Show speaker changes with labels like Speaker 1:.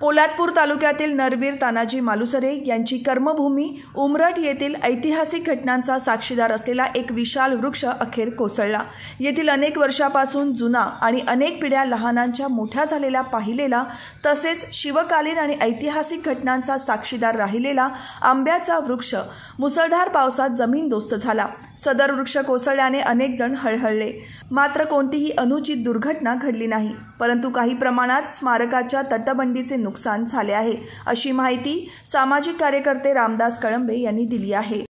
Speaker 1: पोलादपूर तालुक्यातील नरवीर तानाजी मालुसरे यांची कर्मभूमी उमरट येथील ऐतिहासिक घटनांचा साक्षीदार असलेला एक विशाल वृक्ष अखेर कोसळला येथील अनेक वर्षापासून जुना आणि अनेक पिढ्या लहानांच्या मोठ्या झालेला पाहिलेला तसेच शिवकालीन आणि ऐतिहासिक घटनांचा साक्षीदार राहिलेला आंब्याचा वृक्ष मुसळधार पावसात जमीन दोस्त झाला सदर वृक्ष कोसळल्याने अनेक जण हळहळले मात्र कोणतीही अनुचित दुर्घटना घडली नाही परंतु काही प्रमाणात स्मारकाच्या तटबंदीचे नुकसान झाले आहे अशी माहिती सामाजिक कार्यकर्ते रामदास कळंबे यांनी दिली आहे